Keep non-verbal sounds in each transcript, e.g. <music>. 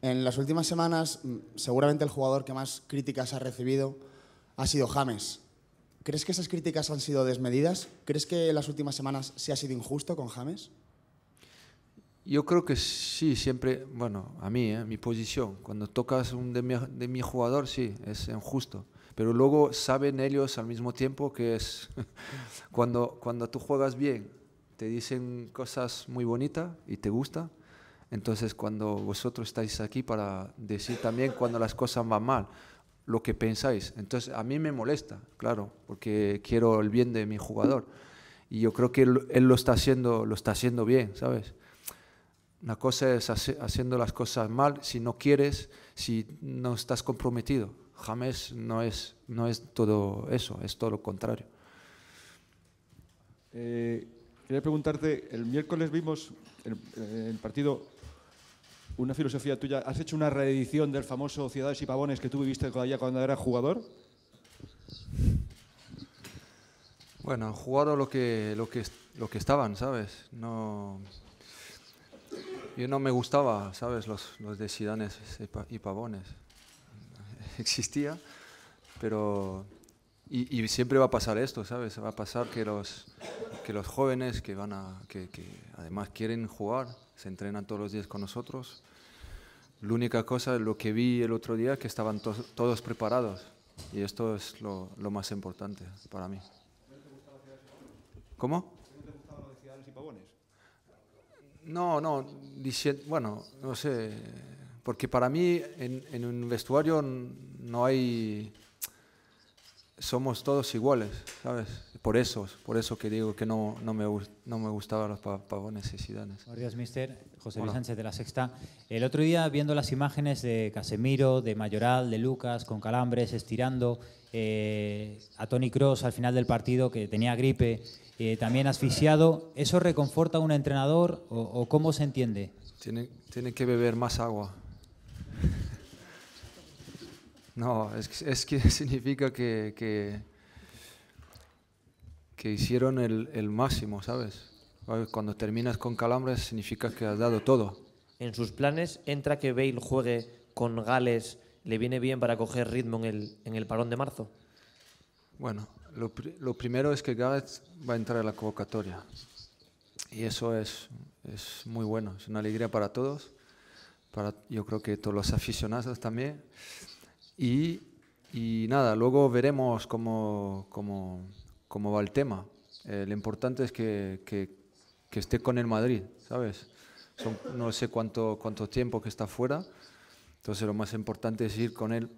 En las últimas semanas, mm, seguramente el jugador que más críticas ha recibido ha sido James. ¿Crees que esas críticas han sido desmedidas? ¿Crees que en las últimas semanas se ha sido injusto con James? Yo creo que sí, siempre, bueno, a mí, ¿eh? mi posición, cuando tocas un de mi, de mi jugador, sí, es injusto. Pero luego saben ellos al mismo tiempo que es <laughs> cuando, cuando tú juegas bien, te dicen cosas muy bonitas y te gusta, entonces, cuando vosotros estáis aquí para decir también cuando las cosas van mal, lo que pensáis. Entonces, a mí me molesta, claro, porque quiero el bien de mi jugador. Y yo creo que él, lo, está haciendo, lo está haciendo bien, ¿sabes? Una cosa es haciendo las cosas mal si no quieres, si no estás comprometido. James no es, no es todo eso, es todo lo contrario. Eh, quería preguntarte, el miércoles vimos el partido una filosofía tuya. ¿Has hecho una reedición del famoso Ciudades y Pavones que tú viviste allá cuando era jugador? Bueno, han jugado lo que, lo que, lo que estaban, ¿sabes? No, yo no me gustaba, ¿sabes? Los, de Ciudades y Pavones. <laughs> Existía, pero... y siempre va a pasar esto, ¿sabes? Va a pasar que los que los jóvenes que van a, que, además quieren jugar, se entrenan todos los días con nosotros. La única cosa, lo que vi el otro día, que estaban todos preparados. Y esto es lo, más importante para mí. ¿Cómo? No, no, bueno, no sé, porque para mí en un vestuario no hay somos todos iguales, ¿sabes? Por eso, por eso que digo que no, no, me, no me gustaban los pavones y Buenos días, mister. José Luis Sánchez de La Sexta. El otro día, viendo las imágenes de Casemiro, de Mayoral, de Lucas, con calambres, estirando, eh, a Tony Cross al final del partido, que tenía gripe, eh, también asfixiado, ¿eso reconforta a un entrenador o, o cómo se entiende? Tiene, tiene que beber más agua no, es, que <laughs> significa que, que, hicieron el, máximo, ¿sabes? Cuando terminas con calambres significa que has dado todo. En sus planes entra que Bale juegue con Gales, ¿le viene bien para coger ritmo en el, en parón de marzo? Bueno, lo, primero es que Gales va a entrar a la convocatoria y eso es, es muy bueno, es una alegría para todos, para, yo creo que todos los aficionados también. Y, nada, luego veremos cómo, va el tema. Eh, lo importante es que, que, esté con el Madrid, ¿sabes? no sé cuánto, cuánto tiempo que está fuera, entonces lo más importante es ir con él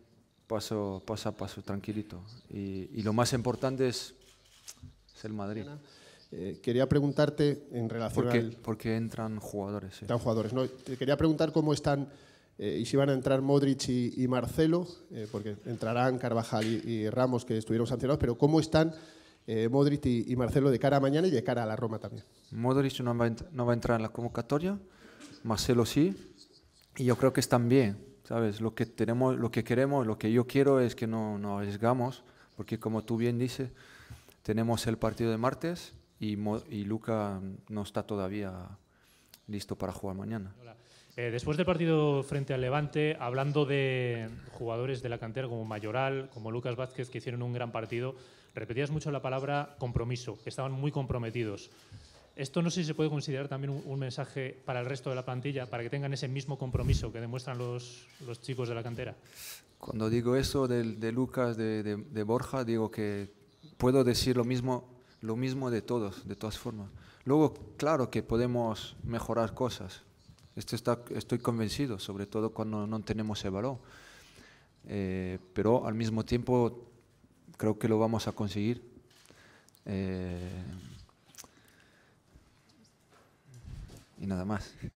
paso, paso a paso, tranquilito. Y, lo más importante es, es el Madrid. Eh, quería preguntarte en relación porque, al... Porque entran jugadores. Entran jugadores. No, te quería preguntar cómo están eh, y si van a entrar Modric y, Marcelo, eh, porque entrarán Carvajal y, Ramos, que estuvieron sancionados, pero ¿cómo están eh, Modric y, Marcelo de cara a mañana y de cara a la Roma también? Modric no va, a entrar en la convocatoria, Marcelo sí, y yo creo que están bien, ¿sabes? Lo que, tenemos, lo que queremos, lo que yo quiero es que no, no arriesgamos, porque como tú bien dices, tenemos el partido de martes y, y Luca no está todavía listo para jugar mañana. Hola. Eh, después del partido frente al Levante, hablando de jugadores de la cantera como Mayoral, como Lucas Vázquez, que hicieron un gran partido, repetías mucho la palabra compromiso, que estaban muy comprometidos. Esto no sé si se puede considerar también un, mensaje para el resto de la plantilla, para que tengan ese mismo compromiso que demuestran los, chicos de la cantera. Cuando digo eso de, Lucas, de, Borja, digo que puedo decir lo mismo, lo mismo de todos, de todas formas. Luego, claro que podemos mejorar cosas, esto está, estoy convencido, sobre todo cuando no tenemos ese valor. Eh, pero al mismo tiempo creo que lo vamos a conseguir. Eh, y nada más.